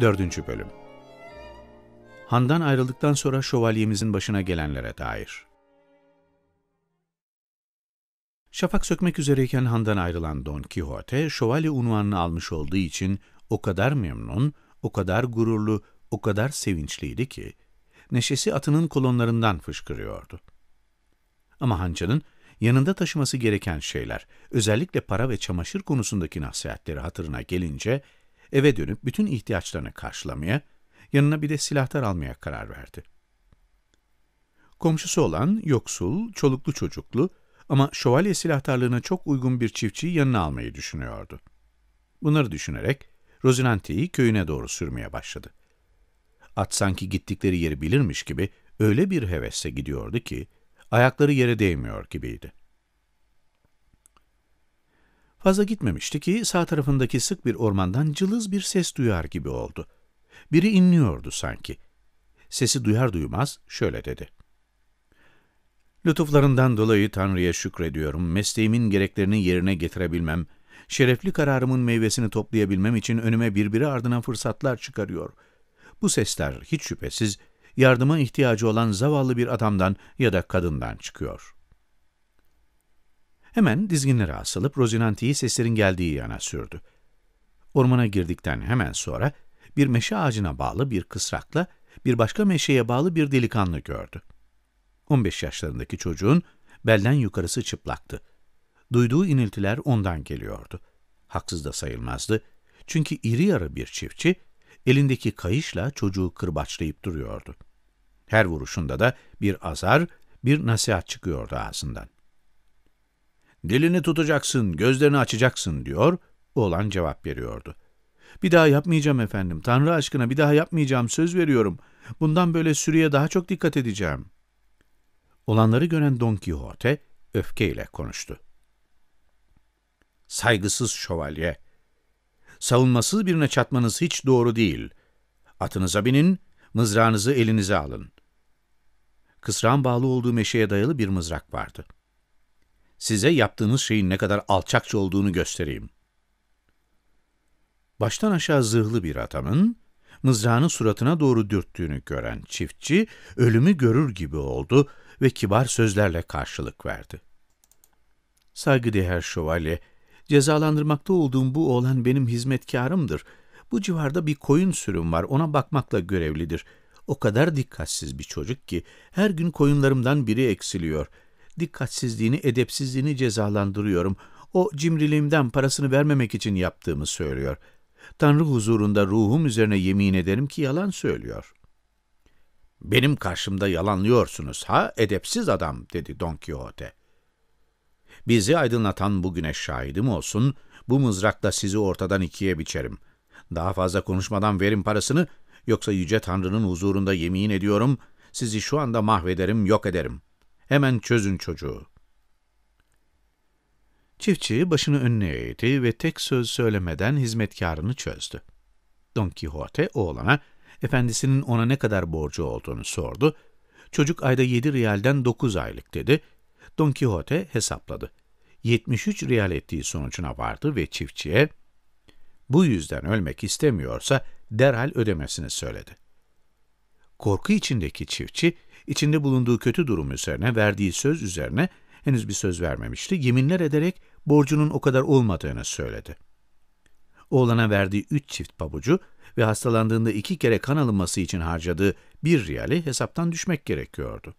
4. Bölüm Handan ayrıldıktan sonra şövalyemizin başına gelenlere dair. Şafak sökmek üzereyken Handan ayrılan Don Quixote, şövalye unvanını almış olduğu için o kadar memnun, o kadar gururlu, o kadar sevinçliydi ki, neşesi atının kolonlarından fışkırıyordu. Ama hançanın yanında taşıması gereken şeyler, özellikle para ve çamaşır konusundaki nasihatleri hatırına gelince, eve dönüp bütün ihtiyaçlarını karşılamaya, yanına bir de silahlar almaya karar verdi. Komşusu olan yoksul, çoluklu çocuklu ama şövalye silahtarlığına çok uygun bir çiftçiyi yanına almayı düşünüyordu. Bunları düşünerek Rosinante'yi köyüne doğru sürmeye başladı. At sanki gittikleri yeri bilirmiş gibi öyle bir hevesle gidiyordu ki ayakları yere değmiyor gibiydi. Fazla gitmemişti ki sağ tarafındaki sık bir ormandan cılız bir ses duyar gibi oldu. Biri inliyordu sanki. Sesi duyar duymaz şöyle dedi. Lütuflarından dolayı Tanrı'ya şükrediyorum. Mesleğimin gereklerini yerine getirebilmem, şerefli kararımın meyvesini toplayabilmem için önüme birbiri ardına fırsatlar çıkarıyor. Bu sesler hiç şüphesiz yardıma ihtiyacı olan zavallı bir adamdan ya da kadından çıkıyor.'' Hemen dizginlere asılıp Rozinanti'yi seslerin geldiği yana sürdü. Ormana girdikten hemen sonra bir meşe ağacına bağlı bir kısrakla bir başka meşeye bağlı bir delikanlı gördü. 15 yaşlarındaki çocuğun belden yukarısı çıplaktı. Duyduğu iniltiler ondan geliyordu. Haksız da sayılmazdı. Çünkü iri yarı bir çiftçi elindeki kayışla çocuğu kırbaçlayıp duruyordu. Her vuruşunda da bir azar, bir nasihat çıkıyordu ağzından. Dilini tutacaksın, gözlerini açacaksın diyor. Oğlan cevap veriyordu. Bir daha yapmayacağım efendim. Tanrı aşkına bir daha yapmayacağım söz veriyorum. Bundan böyle sürüye daha çok dikkat edeceğim. Olanları gören Don Quixote öfkeyle konuştu. Saygısız şövalye! Savunmasız birine çatmanız hiç doğru değil. Atınıza binin, mızrağınızı elinize alın. Kısran bağlı olduğu meşeye dayalı bir mızrak vardı.'' size yaptığınız şeyin ne kadar alçakça olduğunu göstereyim. Baştan aşağı zırhlı bir adamın mızrağını suratına doğru dürttüğünü gören çiftçi ölümü görür gibi oldu ve kibar sözlerle karşılık verdi. Saygıdeğer şövalye, cezalandırmakta olduğum bu oğlan benim hizmetkarımdır. Bu civarda bir koyun sürüm var, ona bakmakla görevlidir. O kadar dikkatsiz bir çocuk ki her gün koyunlarımdan biri eksiliyor.'' dikkatsizliğini, edepsizliğini cezalandırıyorum. O cimriliğimden parasını vermemek için yaptığımı söylüyor. Tanrı huzurunda ruhum üzerine yemin ederim ki yalan söylüyor. Benim karşımda yalanlıyorsunuz ha edepsiz adam dedi Don Quixote. Bizi aydınlatan bugüne şahidim olsun, bu mızrakla sizi ortadan ikiye biçerim. Daha fazla konuşmadan verin parasını, yoksa Yüce Tanrı'nın huzurunda yemin ediyorum, sizi şu anda mahvederim, yok ederim.'' Hemen çözün çocuğu. Çiftçi başını önüne eğdi ve tek söz söylemeden hizmetkarını çözdü. Don Quixote oğlana, efendisinin ona ne kadar borcu olduğunu sordu. Çocuk ayda 7 riyalden 9 aylık dedi. Don Quixote hesapladı. 73 riyal ettiği sonucuna vardı ve çiftçiye, bu yüzden ölmek istemiyorsa derhal ödemesini söyledi. Korku içindeki çiftçi, içinde bulunduğu kötü durum üzerine, verdiği söz üzerine henüz bir söz vermemişti, yeminler ederek borcunun o kadar olmadığını söyledi. Oğlana verdiği üç çift pabucu ve hastalandığında iki kere kan alınması için harcadığı bir riyali hesaptan düşmek gerekiyordu.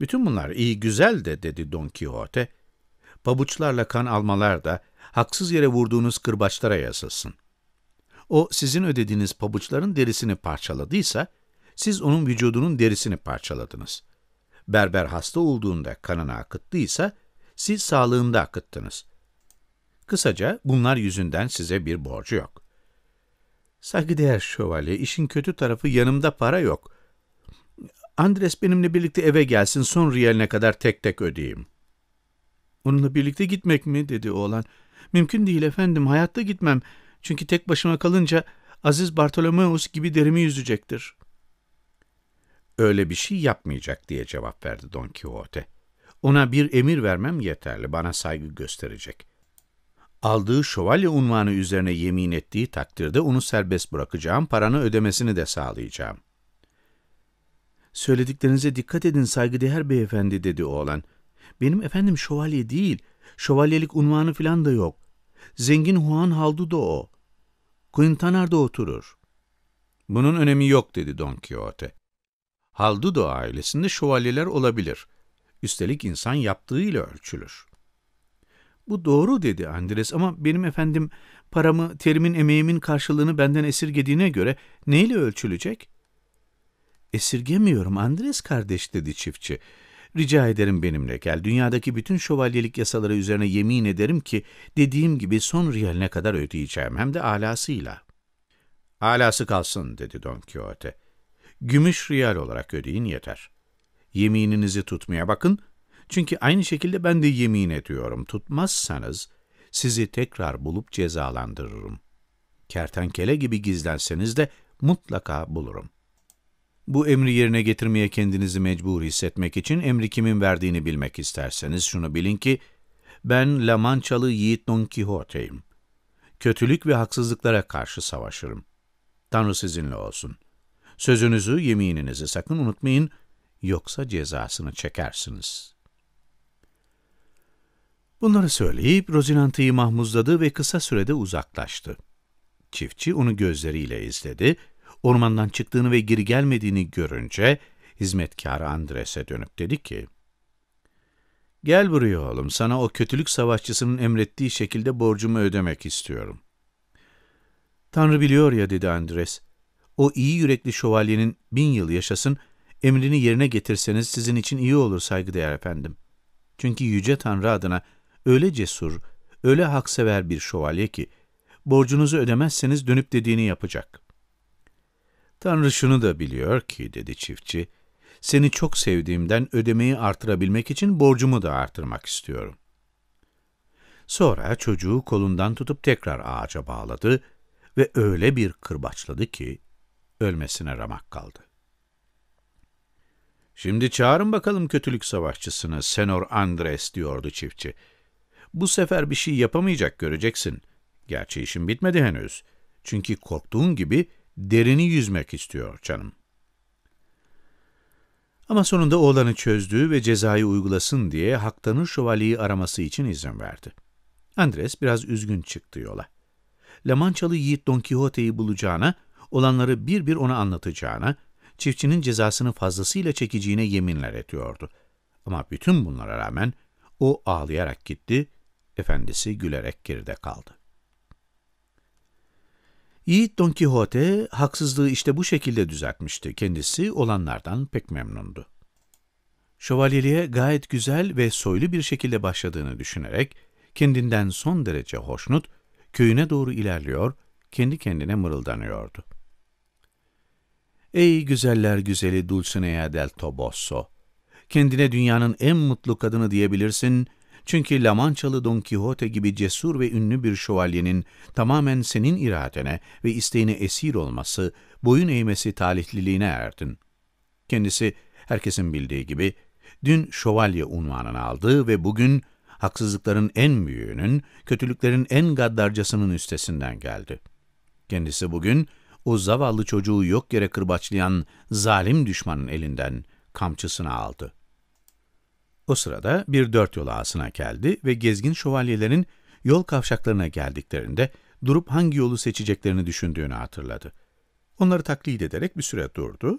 Bütün bunlar iyi güzel de dedi Don Quixote. Pabuçlarla kan almalar da haksız yere vurduğunuz kırbaçlara yazılsın. O sizin ödediğiniz pabuçların derisini parçaladıysa siz onun vücudunun derisini parçaladınız. Berber hasta olduğunda kanını akıttıysa, siz sağlığında akıttınız. Kısaca bunlar yüzünden size bir borcu yok. Saygıdeğer şövalye, işin kötü tarafı yanımda para yok. Andres benimle birlikte eve gelsin, son riyaline kadar tek tek ödeyeyim. Onunla birlikte gitmek mi? dedi oğlan. Mümkün değil efendim, hayatta gitmem. Çünkü tek başıma kalınca Aziz Bartolomeos gibi derimi yüzecektir. Öyle bir şey yapmayacak diye cevap verdi Don Quixote. Ona bir emir vermem yeterli, bana saygı gösterecek. Aldığı şövalye unvanı üzerine yemin ettiği takdirde onu serbest bırakacağım, paranı ödemesini de sağlayacağım. Söylediklerinize dikkat edin saygıdeğer beyefendi dedi oğlan. Benim efendim şövalye değil, şövalyelik unvanı filan da yok. Zengin Juan Haldu da o. Quintanar'da oturur. Bunun önemi yok dedi Don Quixote. Haldudo ailesinde şövalyeler olabilir. Üstelik insan yaptığıyla ölçülür. Bu doğru dedi Andres ama benim efendim paramı, terimin, emeğimin karşılığını benden esirgediğine göre neyle ölçülecek? Esirgemiyorum Andres kardeş dedi çiftçi. Rica ederim benimle gel. Dünyadaki bütün şövalyelik yasaları üzerine yemin ederim ki dediğim gibi son riyaline kadar ödeyeceğim hem de alasıyla. Alası kalsın dedi Don Quixote gümüş riyal olarak ödeyin yeter. Yemininizi tutmaya bakın. Çünkü aynı şekilde ben de yemin ediyorum. Tutmazsanız sizi tekrar bulup cezalandırırım. Kertenkele gibi gizlenseniz de mutlaka bulurum. Bu emri yerine getirmeye kendinizi mecbur hissetmek için emri kimin verdiğini bilmek isterseniz şunu bilin ki ben La Mançalı yiğit Don Quixote'yim. Kötülük ve haksızlıklara karşı savaşırım. Tanrı sizinle olsun.'' Sözünüzü, yemininizi sakın unutmayın, yoksa cezasını çekersiniz. Bunları söyleyip Rozinante'yi mahmuzladı ve kısa sürede uzaklaştı. Çiftçi onu gözleriyle izledi, ormandan çıktığını ve geri gelmediğini görünce hizmetkar Andres'e dönüp dedi ki, Gel buraya oğlum, sana o kötülük savaşçısının emrettiği şekilde borcumu ödemek istiyorum. Tanrı biliyor ya dedi Andres, o iyi yürekli şövalyenin bin yıl yaşasın, emrini yerine getirseniz sizin için iyi olur saygıdeğer efendim. Çünkü Yüce Tanrı adına öyle cesur, öyle haksever bir şövalye ki, borcunuzu ödemezseniz dönüp dediğini yapacak. Tanrı şunu da biliyor ki, dedi çiftçi, seni çok sevdiğimden ödemeyi artırabilmek için borcumu da artırmak istiyorum. Sonra çocuğu kolundan tutup tekrar ağaca bağladı ve öyle bir kırbaçladı ki, ölmesine ramak kaldı. Şimdi çağırın bakalım kötülük savaşçısını, Senor Andres diyordu çiftçi. Bu sefer bir şey yapamayacak göreceksin. Gerçi işim bitmedi henüz. Çünkü korktuğun gibi derini yüzmek istiyor canım. Ama sonunda oğlanı çözdüğü ve cezayı uygulasın diye Haktan'ın şövalyeyi araması için izin verdi. Andres biraz üzgün çıktı yola. Lamançalı yiğit Don Quixote'yi bulacağına olanları bir bir ona anlatacağına, çiftçinin cezasını fazlasıyla çekeceğine yeminler ediyordu. Ama bütün bunlara rağmen o ağlayarak gitti, efendisi gülerek geride kaldı. Yiğit Don Quixote haksızlığı işte bu şekilde düzeltmişti. Kendisi olanlardan pek memnundu. Şövalyeliğe gayet güzel ve soylu bir şekilde başladığını düşünerek, kendinden son derece hoşnut, köyüne doğru ilerliyor, kendi kendine mırıldanıyordu. Ey güzeller güzeli Dulcinea del Toboso! Kendine dünyanın en mutlu kadını diyebilirsin çünkü Lamançalı Don Quixote gibi cesur ve ünlü bir şövalyenin tamamen senin iradene ve isteğine esir olması, boyun eğmesi talihliliğine erdin. Kendisi herkesin bildiği gibi dün şövalye unvanını aldı ve bugün haksızlıkların en büyüğünün, kötülüklerin en gaddarcasının üstesinden geldi. Kendisi bugün o zavallı çocuğu yok yere kırbaçlayan zalim düşmanın elinden kamçısına aldı. O sırada bir dört yol ağasına geldi ve gezgin şövalyelerin yol kavşaklarına geldiklerinde durup hangi yolu seçeceklerini düşündüğünü hatırladı. Onları taklit ederek bir süre durdu.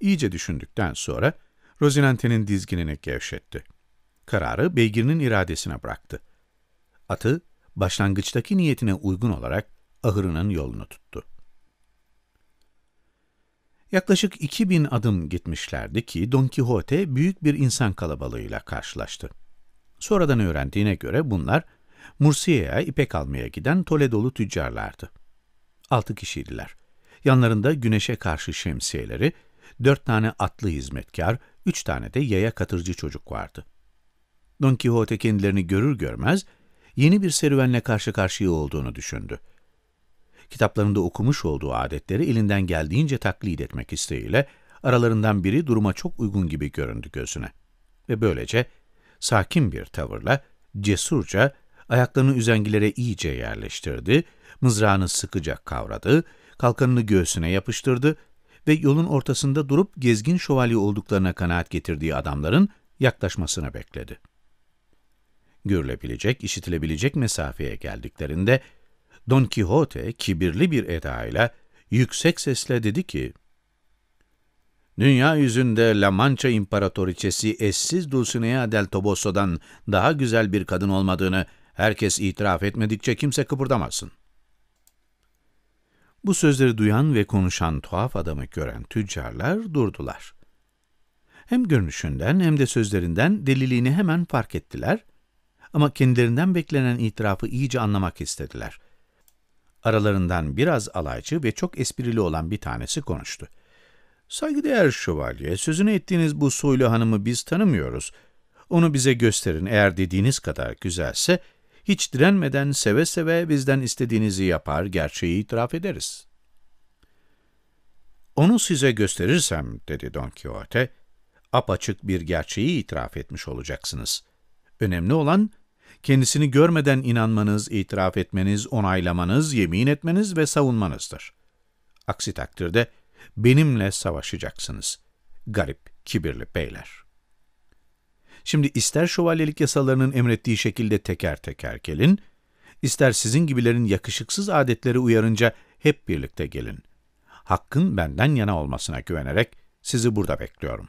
İyice düşündükten sonra Rosinante'nin dizginini gevşetti. Kararı beygirinin iradesine bıraktı. Atı, başlangıçtaki niyetine uygun olarak ahırının yolunu tuttu. Yaklaşık 2000 adım gitmişlerdi ki Don Quixote büyük bir insan kalabalığıyla karşılaştı. Sonradan öğrendiğine göre bunlar Mursiye'ye ipek almaya giden Toledolu tüccarlardı. Altı kişiydiler. Yanlarında güneşe karşı şemsiyeleri, dört tane atlı hizmetkar, üç tane de yaya katırcı çocuk vardı. Don Quixote kendilerini görür görmez yeni bir serüvenle karşı karşıya olduğunu düşündü kitaplarında okumuş olduğu adetleri elinden geldiğince taklit etmek isteğiyle aralarından biri duruma çok uygun gibi göründü gözüne. Ve böylece sakin bir tavırla cesurca ayaklarını üzengilere iyice yerleştirdi, mızrağını sıkıca kavradı, kalkanını göğsüne yapıştırdı ve yolun ortasında durup gezgin şövalye olduklarına kanaat getirdiği adamların yaklaşmasını bekledi. Görülebilecek, işitilebilecek mesafeye geldiklerinde Don Quixote kibirli bir edayla yüksek sesle dedi ki, Dünya yüzünde La Mancha İmparatoriçesi eşsiz Dulcinea del Toboso'dan daha güzel bir kadın olmadığını herkes itiraf etmedikçe kimse kıpırdamasın. Bu sözleri duyan ve konuşan tuhaf adamı gören tüccarlar durdular. Hem görünüşünden hem de sözlerinden deliliğini hemen fark ettiler ama kendilerinden beklenen itirafı iyice anlamak istediler. Aralarından biraz alaycı ve çok esprili olan bir tanesi konuştu. Saygıdeğer şövalye, sözünü ettiğiniz bu soylu hanımı biz tanımıyoruz. Onu bize gösterin eğer dediğiniz kadar güzelse, hiç direnmeden seve seve bizden istediğinizi yapar, gerçeği itiraf ederiz. Onu size gösterirsem, dedi Don Quixote, apaçık bir gerçeği itiraf etmiş olacaksınız. Önemli olan kendisini görmeden inanmanız, itiraf etmeniz, onaylamanız, yemin etmeniz ve savunmanızdır. Aksi takdirde benimle savaşacaksınız. Garip, kibirli beyler. Şimdi ister şövalyelik yasalarının emrettiği şekilde teker teker gelin, ister sizin gibilerin yakışıksız adetleri uyarınca hep birlikte gelin. Hakkın benden yana olmasına güvenerek sizi burada bekliyorum.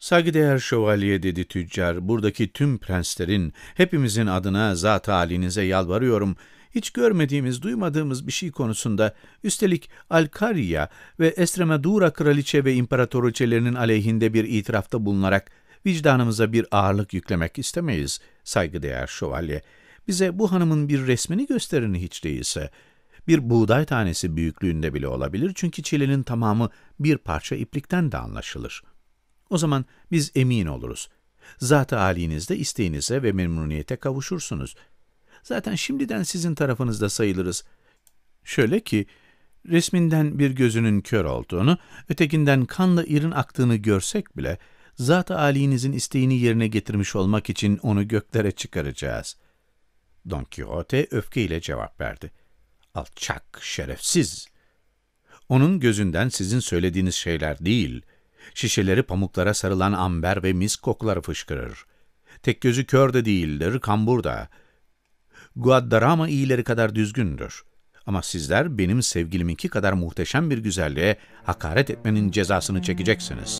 Saygıdeğer şövalye dedi tüccar, buradaki tüm prenslerin, hepimizin adına zat halinize yalvarıyorum. Hiç görmediğimiz, duymadığımız bir şey konusunda, üstelik Alkariya ve Estremadura kraliçe ve imparatoriçelerinin aleyhinde bir itirafta bulunarak vicdanımıza bir ağırlık yüklemek istemeyiz saygıdeğer şövalye. Bize bu hanımın bir resmini gösterin hiç değilse. Bir buğday tanesi büyüklüğünde bile olabilir çünkü çilenin tamamı bir parça iplikten de anlaşılır.'' O zaman biz emin oluruz. Zat-ı âlinizde isteğinize ve memnuniyete kavuşursunuz. Zaten şimdiden sizin tarafınızda sayılırız. Şöyle ki, resminden bir gözünün kör olduğunu, ötekinden kanla irin aktığını görsek bile, zat-ı âlinizin isteğini yerine getirmiş olmak için onu göklere çıkaracağız. Don Quixote öfkeyle cevap verdi. Alçak, şerefsiz! Onun gözünden sizin söylediğiniz şeyler değil.'' Şişeleri pamuklara sarılan amber ve mis kokuları fışkırır. Tek gözü kör de değildir, kambur da. Guaddarama iyileri kadar düzgündür. Ama sizler benim sevgiliminki kadar muhteşem bir güzelliğe hakaret etmenin cezasını çekeceksiniz.